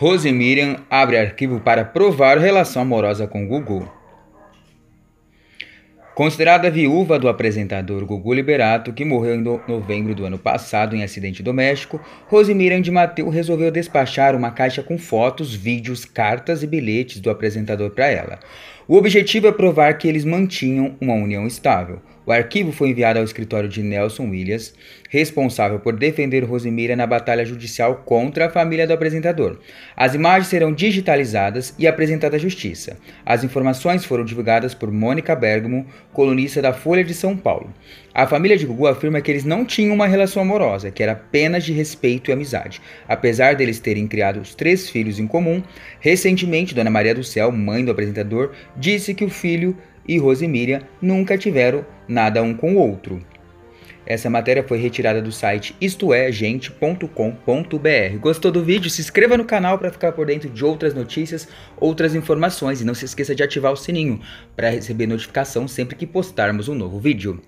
Rose abre arquivo para provar relação amorosa com Gugu. Considerada viúva do apresentador Gugu Liberato, que morreu em novembro do ano passado em acidente doméstico, Rose de Mateu resolveu despachar uma caixa com fotos, vídeos, cartas e bilhetes do apresentador para ela. O objetivo é provar que eles mantinham uma união estável. O arquivo foi enviado ao escritório de Nelson Williams, responsável por defender Rosemira na batalha judicial contra a família do apresentador. As imagens serão digitalizadas e apresentadas à justiça. As informações foram divulgadas por Mônica Bergamo, colunista da Folha de São Paulo. A família de Gugu afirma que eles não tinham uma relação amorosa, que era apenas de respeito e amizade. Apesar deles terem criado os três filhos em comum, recentemente Dona Maria do Céu, mãe do apresentador, disse que o filho e Rosemíria nunca tiveram nada um com o outro. Essa matéria foi retirada do site istoégente.com.br. Gostou do vídeo? Se inscreva no canal para ficar por dentro de outras notícias, outras informações e não se esqueça de ativar o sininho para receber notificação sempre que postarmos um novo vídeo.